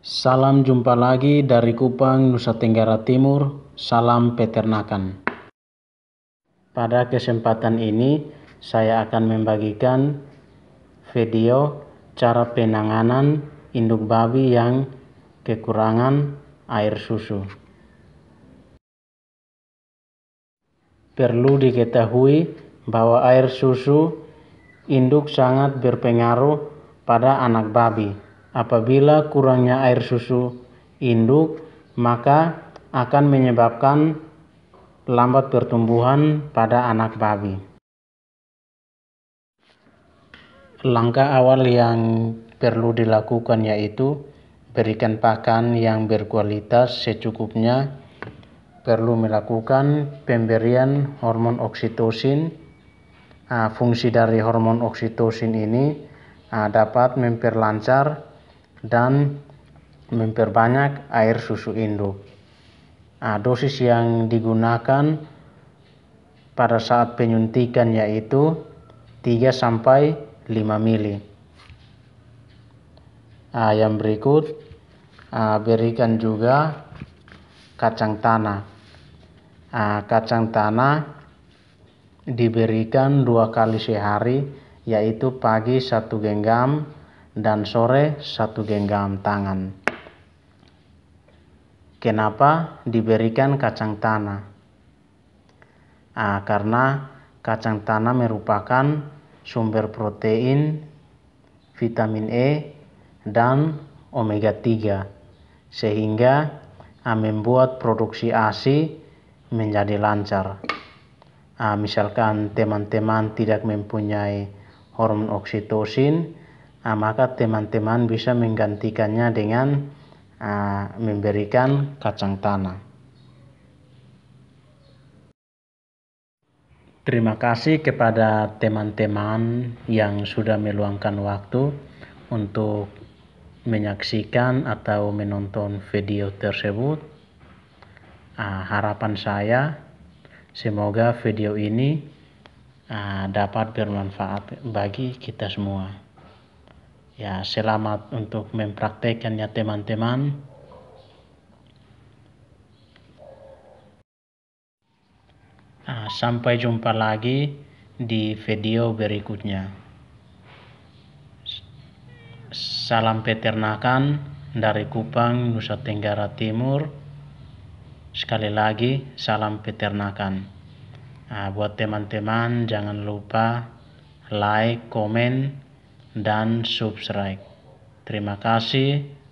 Salam jumpa lagi dari Kupang, Nusa Tenggara Timur. Salam peternakan. Pada kesempatan ini, saya akan membagikan video cara penanganan induk babi yang kekurangan air susu. Perlu diketahui bahwa air susu induk sangat berpengaruh pada anak babi Apabila kurangnya air susu induk, maka akan menyebabkan lambat pertumbuhan pada anak babi. Langkah awal yang perlu dilakukan yaitu berikan pakan yang berkualitas secukupnya perlu melakukan pemberian hormon oksitosin. Ah, fungsi dari hormon oksitosin ini ah, dapat memperlancar dan memperbanyak air susu induk. Nah, dosis yang digunakan pada saat penyuntikan yaitu 3 sampai 5 mili. Nah, yang berikut nah, berikan juga kacang tanah. Nah, kacang tanah diberikan dua kali sehari yaitu pagi satu genggam dan sore satu genggam tangan. Kenapa diberikan kacang tanah? Ah, karena kacang tanah merupakan sumber protein, vitamin E, dan omega 3 sehingga membuat produksi ASI menjadi lancar. Ah, misalkan teman-teman tidak mempunyai hormon oksitosin, uh, maka teman-teman bisa menggantikannya dengan uh, memberikan kacang tanah. Terima kasih kepada teman-teman yang sudah meluangkan waktu untuk menyaksikan atau menonton video tersebut. Uh, harapan saya, semoga video ini uh, dapat bermanfaat bagi kita semua. Ya, selamat untuk mempraktekannya teman-teman. Nah, sampai jumpa lagi di video berikutnya. Salam peternakan dari Kupang, Nusa Tenggara Timur. Sekali lagi, salam peternakan. Nah, buat teman-teman, jangan lupa like, komen, dan subscribe. Terima kasih.